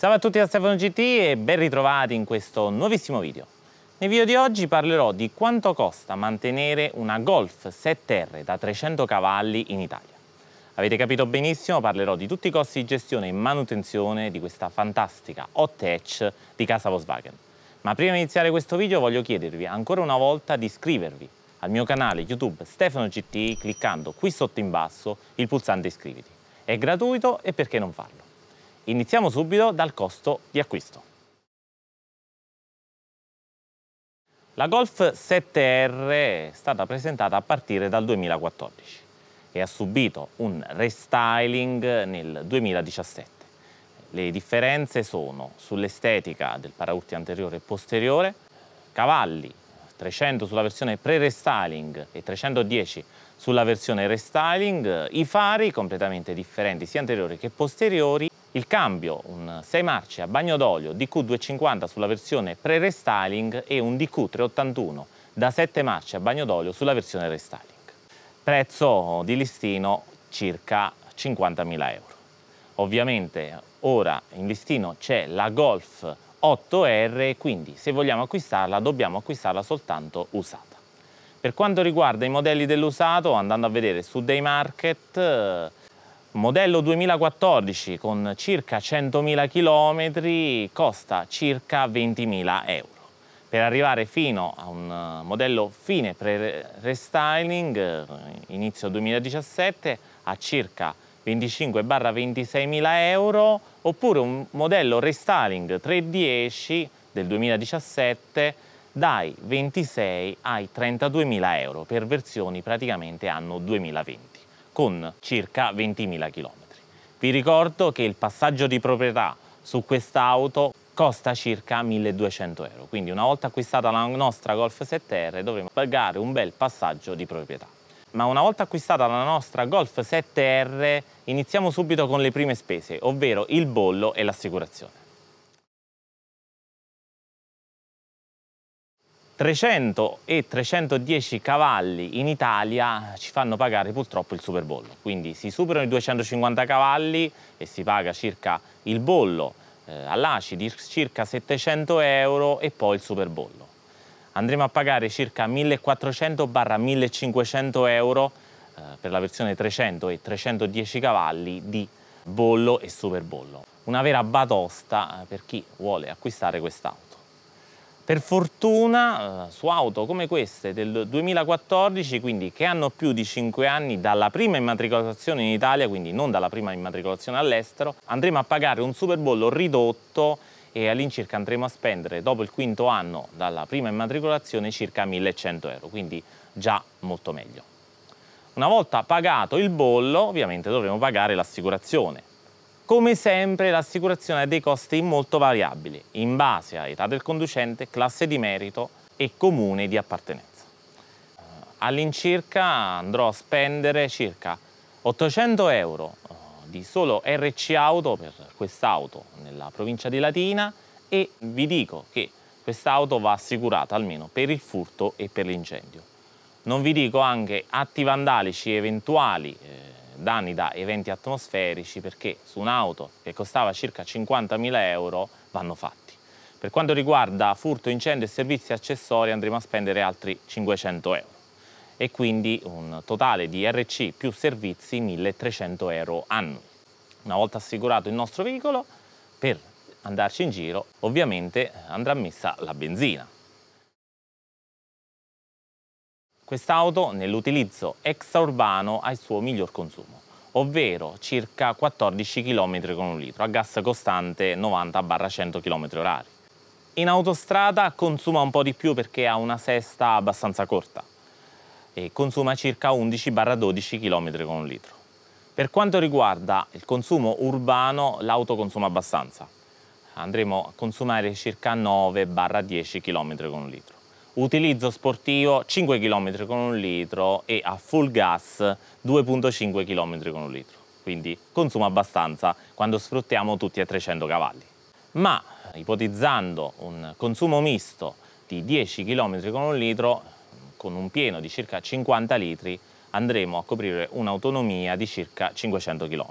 Salve a tutti da Stefano GT e ben ritrovati in questo nuovissimo video. Nel video di oggi parlerò di quanto costa mantenere una Golf 7R da 300 cavalli in Italia. Avete capito benissimo, parlerò di tutti i costi di gestione e manutenzione di questa fantastica hot hatch di casa Volkswagen. Ma prima di iniziare questo video voglio chiedervi ancora una volta di iscrivervi al mio canale YouTube Stefano GT cliccando qui sotto in basso il pulsante iscriviti. È gratuito e perché non farlo? Iniziamo subito dal costo di acquisto. La Golf 7R è stata presentata a partire dal 2014 e ha subito un restyling nel 2017. Le differenze sono sull'estetica del paraurti anteriore e posteriore, cavalli 300 sulla versione pre-restyling e 310 sulla versione restyling, i fari completamente differenti sia anteriori che posteriori il cambio, un 6 marce a bagno d'olio DQ250 sulla versione pre-restyling e un DQ381 da 7 marce a bagno d'olio sulla versione restyling. Prezzo di listino circa 50.000 euro. Ovviamente ora in listino c'è la Golf 8R, quindi se vogliamo acquistarla dobbiamo acquistarla soltanto usata. Per quanto riguarda i modelli dell'usato, andando a vedere su dei market, modello 2014 con circa 100.000 km costa circa 20.000 euro. Per arrivare fino a un eh, modello fine pre-restyling, eh, inizio 2017, a circa 25-26.000 euro, oppure un modello restyling 310 del 2017 dai 26 ai 32.000 euro per versioni praticamente anno 2020 con circa 20.000 km. Vi ricordo che il passaggio di proprietà su quest'auto costa circa 1200 euro, quindi una volta acquistata la nostra Golf 7R dovremo pagare un bel passaggio di proprietà. Ma una volta acquistata la nostra Golf 7R iniziamo subito con le prime spese, ovvero il bollo e l'assicurazione. 300 e 310 cavalli in Italia ci fanno pagare purtroppo il superbollo, quindi si superano i 250 cavalli e si paga circa il bollo eh, all'ACI di circa 700 euro e poi il superbollo. Andremo a pagare circa 1400-1500 euro eh, per la versione 300 e 310 cavalli di bollo e superbollo. Una vera batosta eh, per chi vuole acquistare quest'auto. Per fortuna eh, su auto come queste del 2014, quindi che hanno più di 5 anni dalla prima immatricolazione in Italia, quindi non dalla prima immatricolazione all'estero, andremo a pagare un superbollo ridotto e all'incirca andremo a spendere dopo il quinto anno dalla prima immatricolazione circa 1100 euro, quindi già molto meglio. Una volta pagato il bollo ovviamente dovremo pagare l'assicurazione come sempre l'assicurazione ha dei costi molto variabili, in base a età del conducente, classe di merito e comune di appartenenza. Eh, all'incirca andrò a spendere circa 800 euro eh, di solo RC Auto per quest'auto nella provincia di Latina e vi dico che quest'auto va assicurata almeno per il furto e per l'incendio. Non vi dico anche atti vandalici eventuali eh, danni da eventi atmosferici perché su un'auto che costava circa 50.000 euro vanno fatti. Per quanto riguarda furto, incendio e servizi accessori andremo a spendere altri 500 euro e quindi un totale di RC più servizi 1.300 euro annui. Una volta assicurato il nostro veicolo, per andarci in giro ovviamente andrà messa la benzina Quest'auto nell'utilizzo extraurbano ha il suo miglior consumo, ovvero circa 14 km con un litro a gas costante 90-100 km/h. In autostrada consuma un po' di più perché ha una sesta abbastanza corta e consuma circa 11-12 km con un litro. Per quanto riguarda il consumo urbano, l'auto consuma abbastanza. Andremo a consumare circa 9-10 km con un litro utilizzo sportivo 5 km con un litro e a full gas 2.5 km con un litro. Quindi consuma abbastanza quando sfruttiamo tutti a 300 cavalli. Ma ipotizzando un consumo misto di 10 km con un litro, con un pieno di circa 50 litri, andremo a coprire un'autonomia di circa 500 km,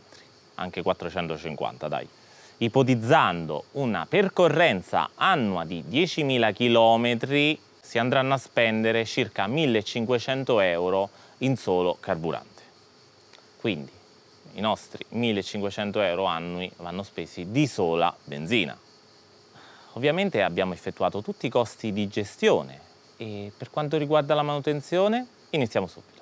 anche 450 dai ipotizzando una percorrenza annua di 10.000 km si andranno a spendere circa 1500 euro in solo carburante. Quindi i nostri 1500 euro annui vanno spesi di sola benzina. Ovviamente abbiamo effettuato tutti i costi di gestione e per quanto riguarda la manutenzione iniziamo subito.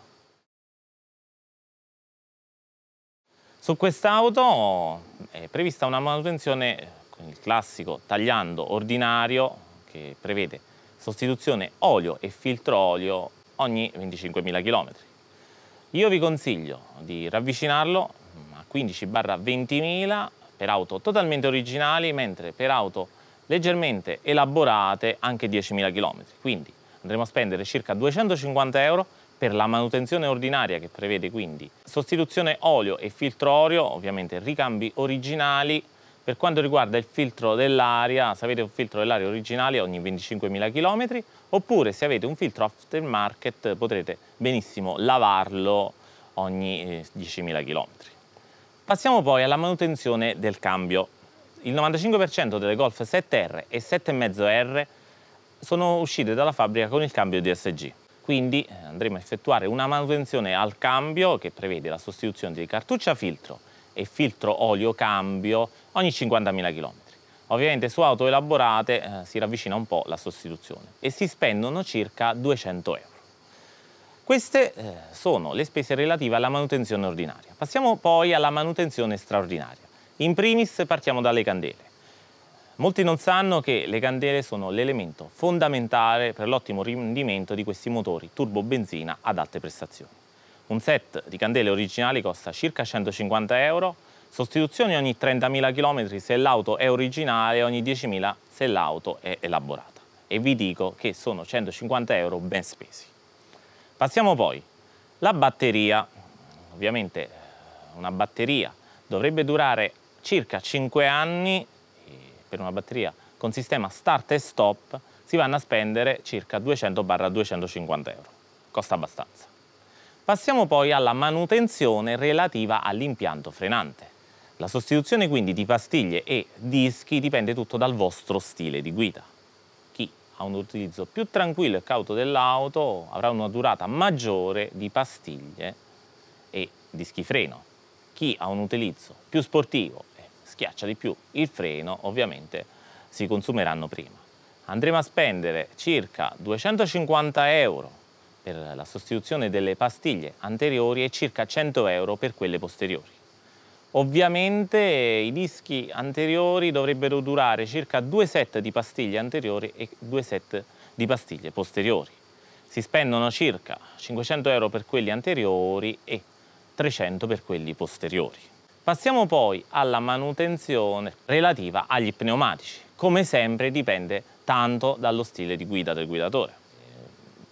Su quest'auto è prevista una manutenzione con il classico tagliando ordinario che prevede sostituzione olio e filtro olio ogni 25.000 km. Io vi consiglio di ravvicinarlo a 15-20.000 per auto totalmente originali, mentre per auto leggermente elaborate anche 10.000 km. Quindi andremo a spendere circa 250 euro per la manutenzione ordinaria che prevede quindi sostituzione olio e filtro olio, ovviamente ricambi originali, per quanto riguarda il filtro dell'aria, se avete un filtro dell'aria originale ogni 25.000 km, oppure se avete un filtro aftermarket potrete benissimo lavarlo ogni 10.000 eh, km. Passiamo poi alla manutenzione del cambio. Il 95% delle Golf 7R e 7,5R sono uscite dalla fabbrica con il cambio DSG. Quindi eh, andremo a effettuare una manutenzione al cambio che prevede la sostituzione di cartuccia filtro, e filtro olio cambio ogni 50.000 km. Ovviamente su auto elaborate eh, si ravvicina un po' la sostituzione e si spendono circa 200 euro. Queste eh, sono le spese relative alla manutenzione ordinaria. Passiamo poi alla manutenzione straordinaria. In primis partiamo dalle candele. Molti non sanno che le candele sono l'elemento fondamentale per l'ottimo rendimento di questi motori turbo-benzina ad alte prestazioni. Un set di candele originali costa circa 150 euro, sostituzioni ogni 30.000 km se l'auto è originale e ogni 10.000 se l'auto è elaborata. E vi dico che sono 150 euro ben spesi. Passiamo poi alla batteria. Ovviamente eh, una batteria dovrebbe durare circa 5 anni per una batteria con sistema start e stop si vanno a spendere circa 200-250 euro. Costa abbastanza. Passiamo poi alla manutenzione relativa all'impianto frenante. La sostituzione quindi di pastiglie e dischi dipende tutto dal vostro stile di guida. Chi ha un utilizzo più tranquillo e cauto dell'auto avrà una durata maggiore di pastiglie e dischi freno. Chi ha un utilizzo più sportivo e schiaccia di più il freno ovviamente si consumeranno prima. Andremo a spendere circa 250 euro per la sostituzione delle pastiglie anteriori e circa 100 euro per quelle posteriori. Ovviamente eh, i dischi anteriori dovrebbero durare circa due set di pastiglie anteriori e due set di pastiglie posteriori. Si spendono circa 500 euro per quelli anteriori e 300 per quelli posteriori. Passiamo poi alla manutenzione relativa agli pneumatici. Come sempre dipende tanto dallo stile di guida del guidatore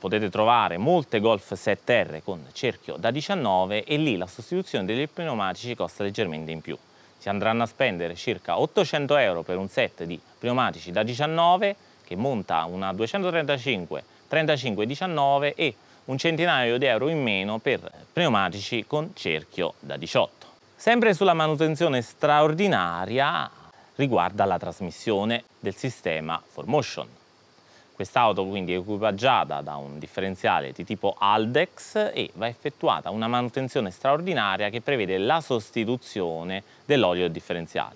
potete trovare molte Golf 7R con cerchio da 19 e lì la sostituzione degli pneumatici costa leggermente in più. Si andranno a spendere circa 800 euro per un set di pneumatici da 19 che monta una 235 35 19 e un centinaio di euro in meno per pneumatici con cerchio da 18. Sempre sulla manutenzione straordinaria riguarda la trasmissione del sistema 4Motion. Quest'auto quindi è equipaggiata da un differenziale di tipo Aldex e va effettuata una manutenzione straordinaria che prevede la sostituzione dell'olio differenziale.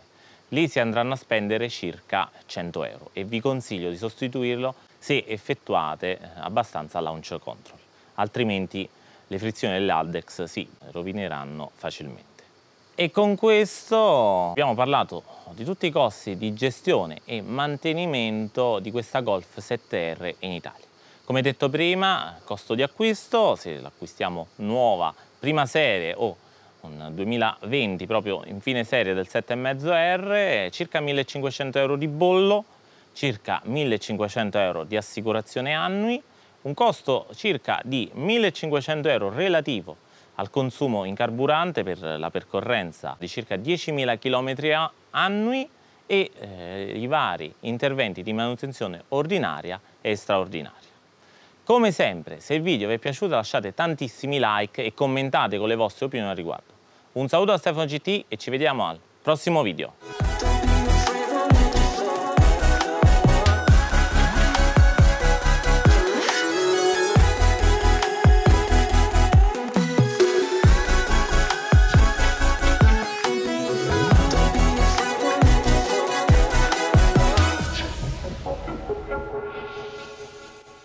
Lì si andranno a spendere circa 100 euro e vi consiglio di sostituirlo se effettuate eh, abbastanza launch control, altrimenti le frizioni dell'Aldex si rovineranno facilmente. E con questo abbiamo parlato di tutti i costi di gestione e mantenimento di questa Golf 7R in Italia. Come detto prima, costo di acquisto, se l'acquistiamo nuova, prima serie o un 2020 proprio in fine serie del 7,5R, circa 1500 euro di bollo, circa 1500 euro di assicurazione annui, un costo circa di 1500 euro relativo al consumo in carburante per la percorrenza di circa 10.000 km annui e eh, i vari interventi di manutenzione ordinaria e straordinaria. Come sempre, se il video vi è piaciuto lasciate tantissimi like e commentate con le vostre opinioni al riguardo. Un saluto a Stefano GT e ci vediamo al prossimo video.